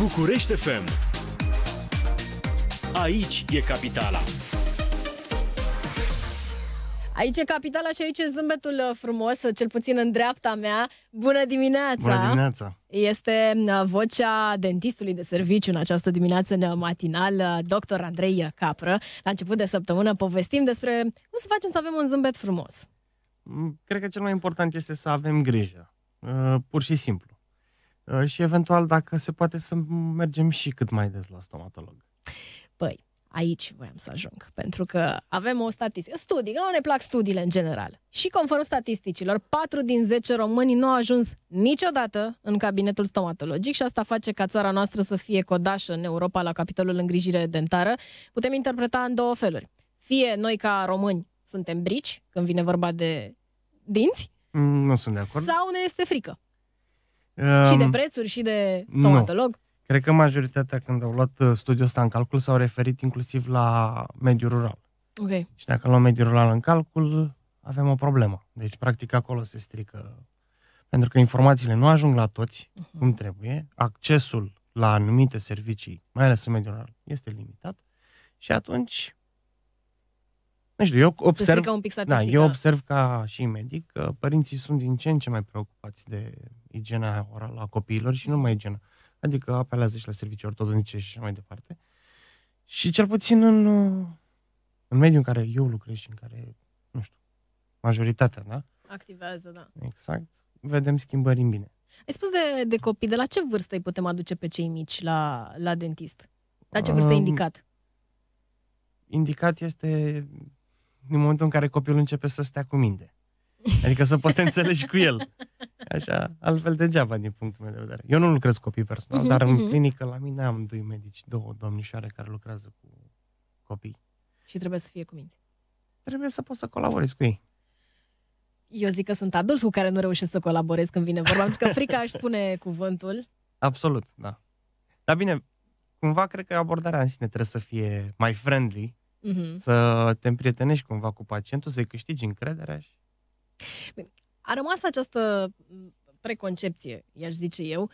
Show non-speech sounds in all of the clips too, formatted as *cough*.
București FM Aici e capitala Aici e capitala și aici e zâmbetul uh, frumos, uh, cel puțin în dreapta mea. Bună dimineața! Bună dimineața! Este uh, vocea dentistului de serviciu în această dimineață în matinal, dr. Andrei Capră. La început de săptămână povestim despre cum să facem să avem un zâmbet frumos. Mm, cred că cel mai important este să avem grijă. Pur și simplu. Uh, și eventual dacă se poate să mergem și cât mai des la stomatolog. Păi, aici voiam să ajung, pentru că avem o statistică, studii, nu ne plac studiile în general. Și conform statisticilor, 4 din 10 români nu au ajuns niciodată în cabinetul stomatologic și asta face ca țara noastră să fie codașă în Europa la capitolul îngrijire dentară. Putem interpreta în două feluri. Fie noi ca români suntem brici când vine vorba de dinți, mm, nu sunt de acord. Sau ne este frică. Um, și de prețuri, și de stomatolog? Nu. Cred că majoritatea, când au luat uh, studiul ăsta în calcul, s-au referit inclusiv la mediul rural. Okay. Și dacă luăm mediul rural în calcul, avem o problemă. Deci, practic, acolo se strică. Pentru că informațiile nu ajung la toți uh-huh. cum trebuie, accesul la anumite servicii, mai ales în mediul rural, este limitat și atunci nu știu, eu observ, un pic da, eu observ ca și medic că părinții sunt din ce în ce mai preocupați de igiena orală a copiilor și nu mai igiena. Adică apelează și la servicii ortodontice și așa mai departe. Și cel puțin în, uh, în mediul în care eu lucrez și în care, nu știu, majoritatea, da? Activează, da. Exact. Vedem schimbări în bine. Ai spus de, de copii, de la ce vârstă îi putem aduce pe cei mici la, la dentist? La ce vârstă um, e indicat? Indicat este din momentul în care copilul începe să stea cu minte. Adică să poți să te înțelegi cu el. Așa, altfel degeaba din punctul meu de vedere. Eu nu lucrez copii personal, uh-huh, dar în uh-huh. clinică la mine am doi medici, două domnișoare care lucrează cu copii. Și trebuie să fie cu minte. Trebuie să poți să colaborezi cu ei. Eu zic că sunt adulți cu care nu reușesc să colaborez când vine vorba, pentru că frica aș spune cuvântul. Absolut, da. Dar bine, cumva cred că abordarea în sine trebuie să fie mai friendly uh-huh. să te împrietenești cumva cu pacientul, să-i câștigi încrederea. Și... A rămas această mm, preconcepție, i-aș zice eu.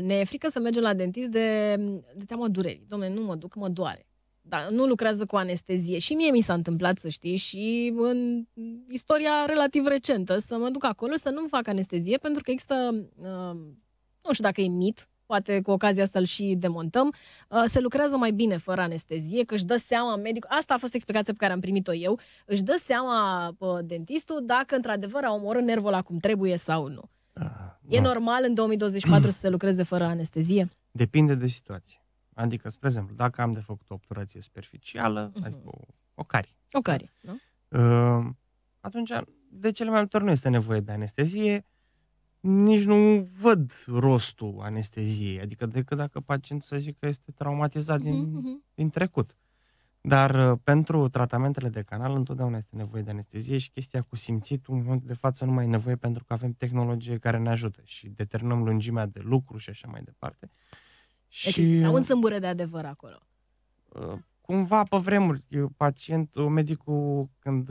Ne e frică să mergem la dentist de, mm, de teama durerii. Domne, nu mă duc, mă doare. Dar nu lucrează cu anestezie. Și mie mi s-a întâmplat, să știi, și în istoria relativ recentă, să mă duc acolo să nu-mi fac anestezie, pentru că există, mm, nu știu dacă e mit, poate cu ocazia asta îl și demontăm, uh, se lucrează mai bine fără anestezie, că își dă seama medicul, asta a fost explicația pe care am primit-o eu, își dă seama uh, dentistul dacă într-adevăr a omorât nervul acum trebuie sau nu. Ah, e da. normal în 2024 să se lucreze fără anestezie? Depinde de situație. Adică, spre exemplu, dacă am de făcut o obturație superficială, uh-huh. adică o, o carie. O carie, nu? Da. Uh, atunci, de cele mai multe ori nu este nevoie de anestezie, nici nu văd rostul anesteziei, adică decât dacă pacientul să zic că este traumatizat mm-hmm. din, mhm. din trecut. Dar uh, pentru tratamentele de canal întotdeauna este nevoie de anestezie și chestia cu simțitul în momentul de față nu mai e nevoie pentru că avem tehnologie care ne ajută și determinăm lungimea de lucru și așa mai departe. Deci și... există un uh, sâmbură de adevăr acolo. Uh, cumva pe vremuri, pacientul, medicul când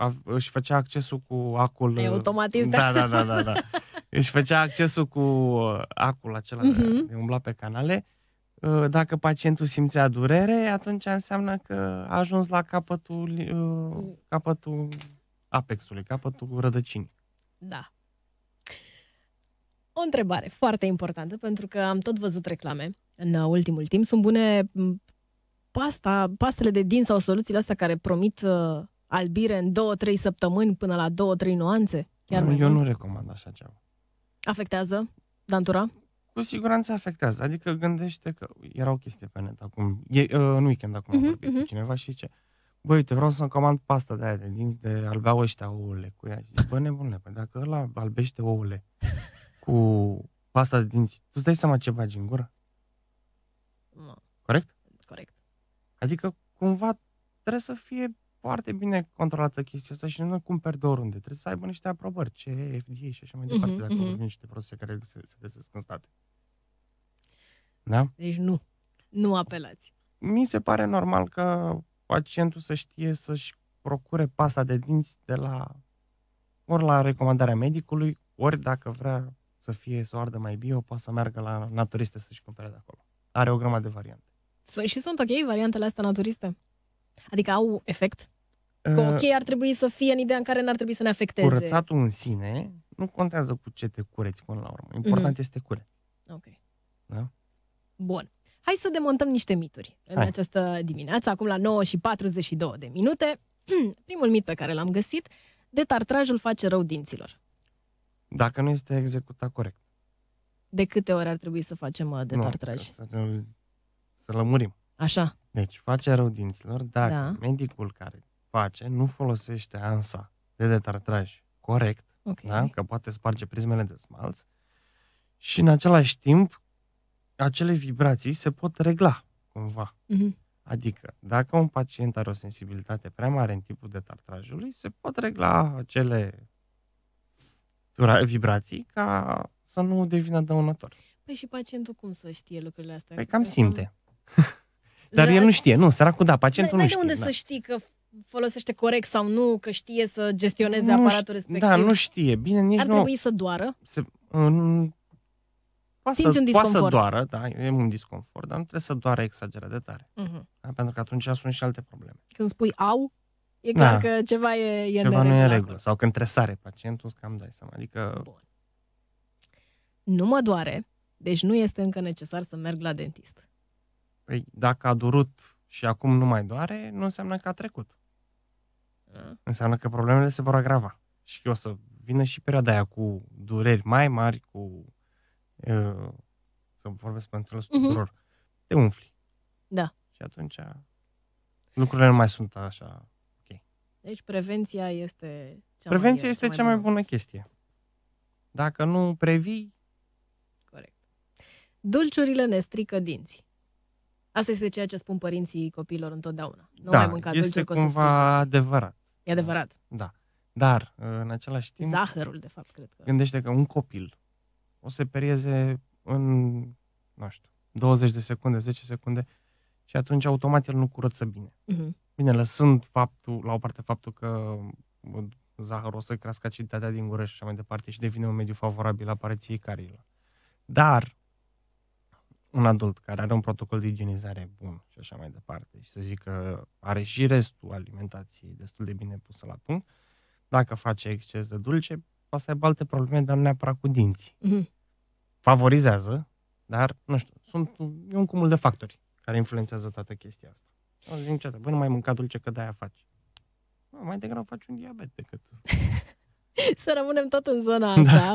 a, își făcea accesul cu acul... E uh, automatizat. Da, da, da, da, da. da. *laughs* își făcea accesul cu uh, acul acela uh-huh. de umbla pe canale. Uh, dacă pacientul simțea durere, atunci înseamnă că a ajuns la capătul, capătul apexului, capătul rădăcinii. Da. O întrebare foarte importantă, pentru că am tot văzut reclame în ultimul timp. Sunt bune pasta, pastele de din sau soluțiile astea care promit albire în 2-3 săptămâni până la 2-3 nuanțe? Chiar nu, eu mult? nu recomand așa ceva. Afectează dantura? Cu siguranță afectează. Adică gândește că era o chestie pe net acum, e, uh, în weekend acum uh-huh, am mhm, vorbit uh-huh. cu mhm. cineva și zice, băi, uite, vreau să-mi comand pasta de aia de dinți de albeau ăștia ouăle cu ea. Și zic, bă, nebunule, păi dacă ăla albește ouăle *laughs* cu pasta de dinți, tu îți dai seama ce bagi în gură? Nu. No. Corect? Corect. Adică, cumva, trebuie să fie foarte bine controlată chestia asta și nu cumperi de oriunde. Trebuie să aibă niște aprobări, ce FDA și așa mai mhm, departe, uh-huh, dacă uh-huh. niște produse care se, se găsesc în state. Da? Deci nu. Nu apelați. Mi se pare normal că pacientul să știe să-și procure pasta de dinți de la ori la recomandarea medicului, ori dacă vrea să fie să o ardă mai bio, poate să meargă la naturiste să-și cumpere de acolo. Are o grămadă de variante. Și sunt ok variantele astea naturiste? Adică au efect? Că ă, ok ar trebui să fie în ideea în care n-ar trebui să ne afecteze. Curățatul în sine nu contează cu ce te cureți până la urmă. Important mm-hmm. este cure. Ok. Da? Bun. Hai să demontăm niște mituri Hai. în această dimineață, acum la 9 și 42 de minute. *clears throat* Primul mit pe care l-am găsit, detartrajul face rău dinților. Dacă nu este executat corect. De câte ori ar trebui să facem uh, detartraj? Nu, să, să lămurim. Așa. Deci face rău dinților dacă da. medicul care face nu folosește ansa de detartraj corect, okay. da? că poate sparge prismele de smalț și în același timp acele vibrații se pot regla cumva. Mm-hmm. Adică, dacă un pacient are o sensibilitate prea mare în tipul detartrajului, se pot regla acele vibrații ca să nu devină dăunător. Păi și pacientul cum să știe lucrurile astea? Păi cam simte. *laughs* Dar el nu știe, nu, săracul da, pacientul nu știe. de unde să da. știi că folosește corect sau nu, că știe să gestioneze aparatul respectiv. Da, nu știe. Bine, nici Ar trebui să doară? poate Simți să, un poate să doară, da, e un disconfort, dar nu trebuie să doară exagerat de tare. Uh-huh. Da, pentru că atunci sunt și alte probleme. Când spui au, e da. clar da. că ceva e, e Ceva nu e în regulă. Sau când tresare pacientul, cam dai seama. Adică... Bun. Nu mă doare, deci nu este încă necesar să merg la dentist. Păi dacă a durut și acum nu mai doare, nu înseamnă că a trecut. Mm. Înseamnă că problemele se vor agrava. Și o să vină și perioada aia cu dureri mai mari, cu... Uh, să vorbesc pe înțeles mm-hmm. tuturor. Te umfli. Da. Și atunci lucrurile nu mai sunt așa ok. Deci prevenția este cea Prevenția mai, este cea mai, bună, bună chestie. Dacă nu previi... Corect. Dulciurile ne strică dinții. Asta este ceea ce spun părinții copiilor întotdeauna. Nu da, mai mânca este dulce, cumva adevărat. E adevărat. Da. Dar, în același timp... Zahărul, de fapt, cred că... Gândește că un copil o să perieze în, nu știu, 20 de secunde, 10 secunde și atunci automat el nu curăță bine. Uh-huh. Bine, lăsând faptul, la o parte faptul că zahărul o să crească aciditatea din gură și așa mai departe și devine un mediu favorabil apariției carilor. Dar, un adult care are un protocol de igienizare bun și așa mai departe și să zic că are și restul alimentației destul de bine pusă la punct, dacă face exces de dulce, poate să aibă alte probleme, dar nu neapărat cu dinții. Mm-hmm. Favorizează, dar, nu știu, sunt, e un cumul de factori care influențează toată chestia asta. Eu zic niciodată, bă, nu mai mânca dulce, că de-aia faci. Bă, mai degrabă faci un diabet decât... *laughs* să rămânem tot în zona asta. Da.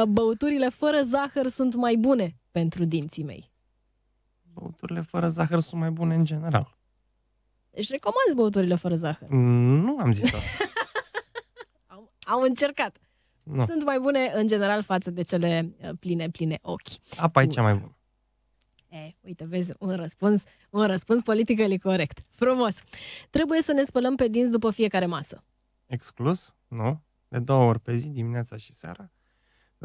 Uh, băuturile fără zahăr sunt mai bune pentru dinții mei? Băuturile fără zahăr sunt mai bune în general. Își recomand băuturile fără zahăr? Nu am zis asta. am, *laughs* *laughs* am încercat. Nu. Sunt mai bune în general față de cele uh, pline, pline ochi. Apa e cea mai bună. E, uite, vezi, un răspuns, un răspuns e corect. Frumos. Trebuie să ne spălăm pe dinți după fiecare masă. Exclus? Nu. De două ori pe zi, dimineața și seara.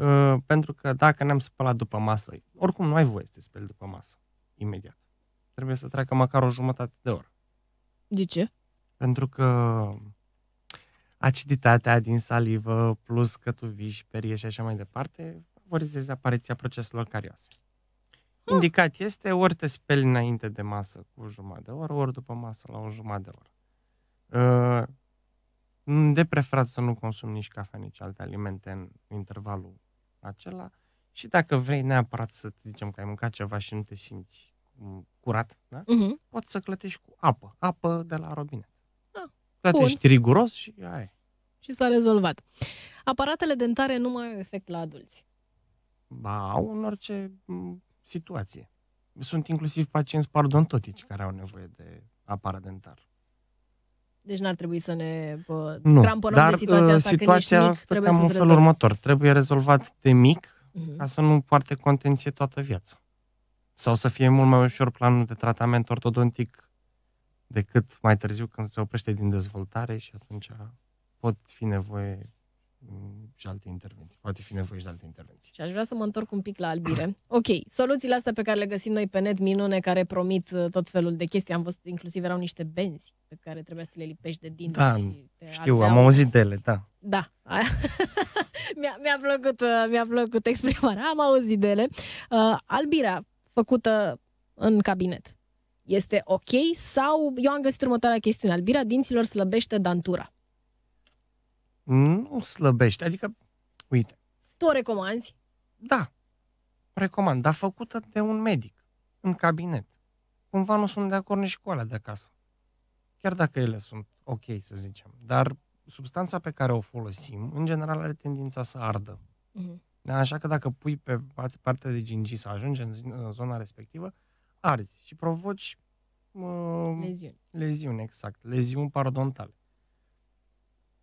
Uh, pentru că dacă ne-am spălat după masă, oricum nu ai voie să te speli după masă, imediat. Trebuie să treacă măcar o jumătate de oră. De ce? Pentru că aciditatea din salivă, plus că tu vii și perie și așa mai departe, favorizează apariția proceselor carioase. Hmm. Indicat este ori te speli înainte de masă cu jumătate de oră, ori după masă la o jumătate de oră. Uh, de preferat să nu consumi nici cafea, nici alte alimente în intervalul acela și dacă vrei neapărat să zicem că ai mâncat ceva și nu te simți mm, curat, da? uh-huh. poți să clătești cu apă, apă de la robinet. Da. Clătești Bun. riguros și ai. Și s-a rezolvat. Aparatele dentare nu mai au efect la adulți. Ba, au în orice mm, situație. Sunt inclusiv pacienți parodontotici care au nevoie de aparat dentar. Deci n-ar trebui să ne bă, nu, tramponăm dar, de uh, situația asta, situația că nici mic trebuie cam să felul următor. Trebuie rezolvat de mic uh-huh. ca să nu poarte contenție toată viața. Sau să fie mult mai ușor planul de tratament ortodontic decât mai târziu când se oprește din dezvoltare și atunci pot fi nevoie Mm, și alte intervenții. Poate fi nevoie și de alte intervenții. Și aș vrea să mă întorc un pic la albire. *clears throat* ok, soluțiile astea pe care le găsim noi pe net, minune, care promit uh, tot felul de chestii. Am văzut, inclusiv erau niște benzi pe care trebuia să le lipești de dinți. Da, știu, am auzit de ele, da. Da, *laughs* mi-a, mi-a, plăcut, uh, mi-a plăcut exprimarea, am auzit de ele. Uh, albirea făcută în cabinet este ok sau eu am găsit următoarea chestiune. Albirea dinților slăbește dantura. Nu slăbește, adică, uite. Tu o recomanzi? Da, recomand, dar făcută de un medic, în cabinet. Cumva nu sunt de acord nici cu alea de acasă. Chiar dacă ele sunt ok, să zicem. Dar substanța pe care o folosim, în general, are tendința să ardă. Mm-hmm. așa că dacă pui pe partea de gingi să ajunge în, în zona respectivă, arzi și provoci uh, leziuni. Leziuni, exact. Leziuni parodontale.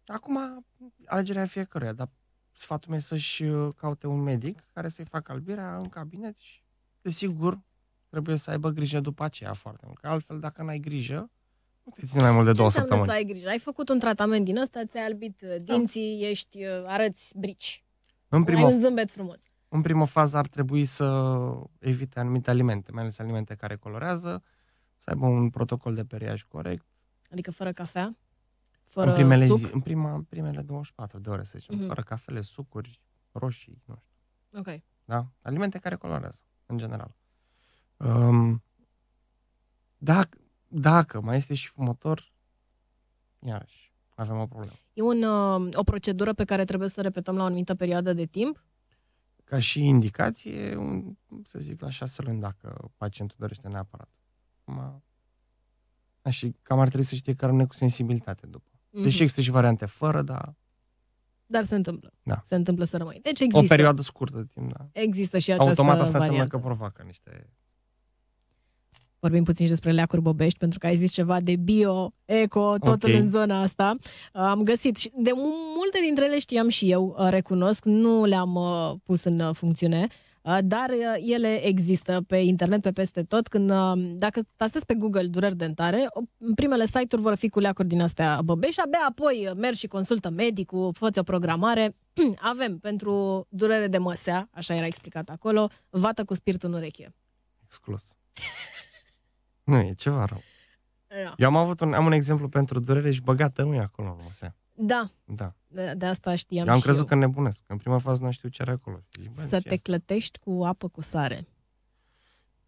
Acum, alegerea fiecăruia, dar sfatul meu să-și uh, caute un medic care să-i facă albirea în cabinet și, desigur, trebuie să aibă grijă după aceea foarte mult. Că altfel, dacă n-ai grijă, nu te ține mai mult de două Ce săptămâni. să ai grijă? Ai făcut un tratament din ăsta, ți-ai albit uh, da. dinții, da. ești, uh, arăți brici. În primă, ai un zâmbet frumos. În primă fază ar trebui să evite anumite alimente, mai ales alimente care colorează, să aibă un protocol de periaj corect. Adică fără cafea? Fără în primele, suc? Zi, în prima, primele 24 de ore, să zicem, mm-hmm. fără cafele, sucuri, roșii, nu știu. Ok. Da? Alimente care colorează, în general. Um, dacă, dacă mai este și fumător, iarăși, avem o problemă. E un, um, o procedură pe care trebuie să repetăm la o anumită perioadă de timp? Ca și indicație, un, să zic, la șase luni, dacă pacientul dorește neapărat. Ma... și cam ar trebui să știe că rămâne cu sensibilitate după. Mm-hmm. Deși există și variante fără, dar... Dar se întâmplă. Da. Se întâmplă să rămâi. Deci există... O perioadă scurtă de timp, da. Există și această Automat asta variantă. înseamnă că provoacă niște... Vorbim puțin și despre leacuri bobești, pentru că ai zis ceva de bio, eco, totul okay. în zona asta. Am găsit și de multe dintre ele știam și eu, recunosc, nu le-am uh, pus în uh, funcțiune. Uh, dar uh, ele există pe internet, pe peste tot. Când, uh, dacă tastezi pe Google dureri dentare, primele site-uri vor fi cu leacuri din astea băbești, abia apoi mergi și consultă medicul, faci o programare. *clears throat* Avem pentru durere de măsea, așa era explicat acolo, vată cu spirit în ureche. Exclus. *laughs* nu, e ceva rău. Da. Eu am avut un, am un exemplu pentru durere și băgată nu e acolo în se. Da. Da. De, de asta știam eu am și crezut eu. că nebunesc. În prima fază nu știu ce are acolo. Zic, bă, Să te asta? clătești cu apă cu sare.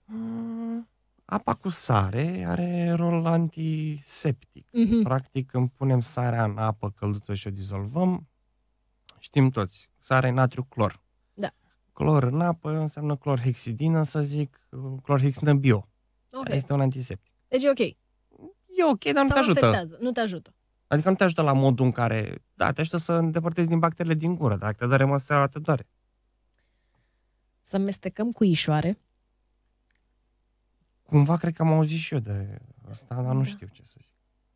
Mm, apa cu sare are rol antiseptic. Mm-hmm. Practic, când punem sarea în apă călduță și o dizolvăm, știm toți, sare natriu clor. Da. Clor în apă înseamnă clorhexidină, să zic, clorhexidină bio. Okay. Este un antiseptic. Deci ok e ok, dar nu te ajută. Afectează. Nu te ajută. Adică nu te ajută la modul în care, da, te ajută să îndepărtezi din bacteriile din gură, dacă te doare măseaua, te doare. Să mestecăm cu ișoare. Cumva cred că am auzit și eu de asta, dar nu da. știu ce să zic.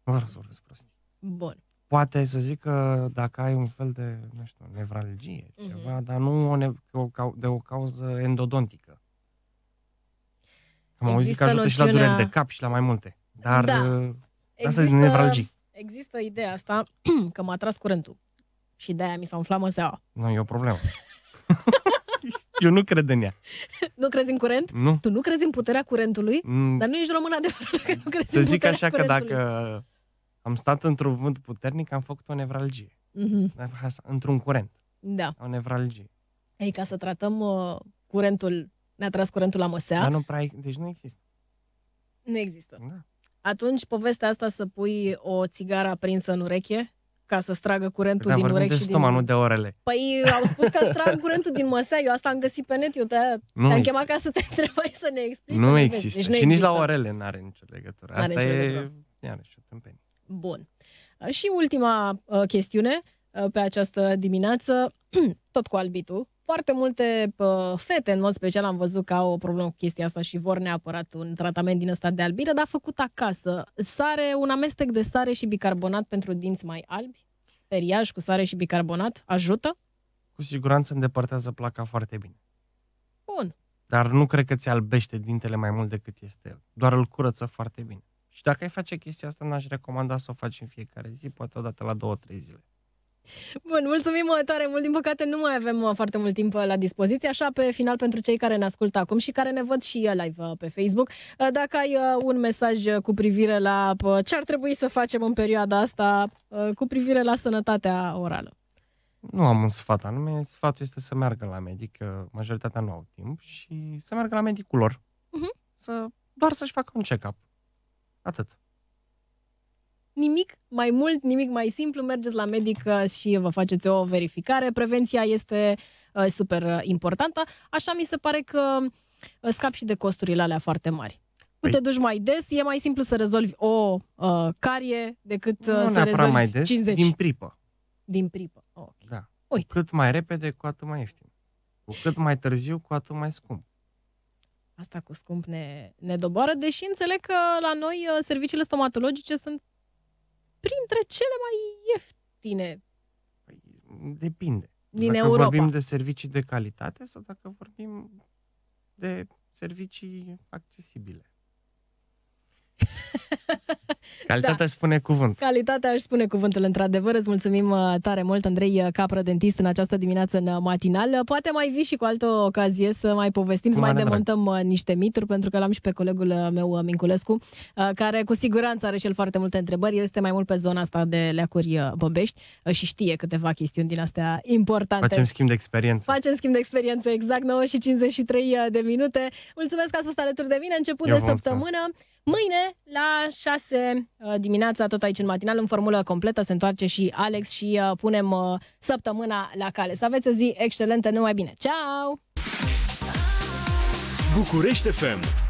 Nu vreau să vorbesc prostii. Bun. Poate să zic că dacă ai un fel de, nu știu, nevralgie, mm-hmm. ceva, dar nu o ne- o cau- de o cauză endodontică. Am Există auzit că ajută noțiunea... și la dureri de cap și la mai multe. Dar da. Uh, asta e nevralgic. Există ideea asta *clears throat* că m-a tras curentul și de-aia mi s-a umflat măseaua. Nu, e o problemă. *laughs* Eu nu cred în ea. *laughs* Nu crezi în curent? Nu. Tu nu crezi în puterea curentului? Mm. Dar nu ești român adevărat că nu crezi Să în zic așa curentului. că dacă am stat într-un vânt puternic, am făcut o nevralgie. Mm-hmm. Într-un curent. Da. O nevralgie. Ei, ca să tratăm uh, curentul, ne-a tras curentul la măsea. Dar nu prea, deci nu există. Nu există. Da. Atunci, povestea asta să pui o țigară aprinsă în ureche, ca să stragă curentul da, din urechi și stoma, din... nu de orele. Păi au spus că strag curentul din măsea, eu asta am găsit pe net, eu te, nu te-am chemat ca să te întrebai să ne explici. Nu există. Deci nu și există. nici la orele nu are nicio legătură. N-are asta nicio legătură. e... Iarăși, o Bun. Și ultima uh, chestiune uh, pe această dimineață, *clears throat* tot cu albitul, foarte multe fete, în mod special, am văzut că au o problemă cu chestia asta și vor neapărat un tratament din ăsta de albire, dar făcut acasă. Sare, un amestec de sare și bicarbonat pentru dinți mai albi, periaj cu sare și bicarbonat, ajută? Cu siguranță îndepărtează placa foarte bine. Bun. Dar nu cred că ți albește dintele mai mult decât este el. Doar îl curăță foarte bine. Și dacă ai face chestia asta, n-aș recomanda să o faci în fiecare zi, poate odată la două, trei zile. Bun, mulțumim tare mult. Din păcate nu mai avem foarte mult timp la dispoziție, așa pe final pentru cei care ne ascultă acum și care ne văd și live uh, pe Facebook. Uh, dacă ai uh, un mesaj cu privire la ce ar trebui să facem în perioada asta cu privire la sănătatea orală. Nu am un sfat anume, sfatul este să meargă la medic, majoritatea nu au timp, și să meargă la medicul lor. Uh-huh. Să, doar să-și facă un check-up. Atât nimic mai mult, nimic mai simplu, mergeți la medic uh, și vă faceți o verificare. Prevenția este uh, super uh, importantă. Așa mi se pare că scap și de costurile alea foarte mari. Tu păi- te duci mai des, e mai simplu să rezolvi o uh, carie decât nu să rezolvi mai des, 50. din pripă. Din pripă, ok. Da. Uite. Cu cât mai repede, cu atât mai ieftin. Cu cât mai târziu, cu atât mai scump. Asta cu scump ne, ne doboară, deși înțeleg că la noi serviciile stomatologice sunt printre cele mai ieftine. Păi, depinde. Din dacă Europa. vorbim de servicii de calitate sau dacă vorbim de servicii accesibile. *laughs* Calitatea da. spune cuvânt. Calitatea își spune cuvântul, într-adevăr. Îți mulțumim uh, tare mult, Andrei uh, Capră, dentist, în această dimineață în uh, matinal. Poate mai vii și cu altă ocazie să mai povestim, cu să mai demontăm drag. niște mituri, pentru că l-am și pe colegul meu, Minculescu, care cu siguranță are și el foarte multe întrebări. El este mai mult pe zona asta de leacuri băbești și știe câteva chestiuni din astea importante. Facem schimb de experiență. Facem schimb de experiență, exact, 9 și 53 de minute. Mulțumesc că ați fost alături de mine, început Eu de săptămână. Mulțumesc. Mâine, la 6 uh, dimineața, tot aici în matinal, în formulă completă, se întoarce și Alex și uh, punem uh, săptămâna la cale. Să aveți o zi excelentă, numai bine! Ciao! București FM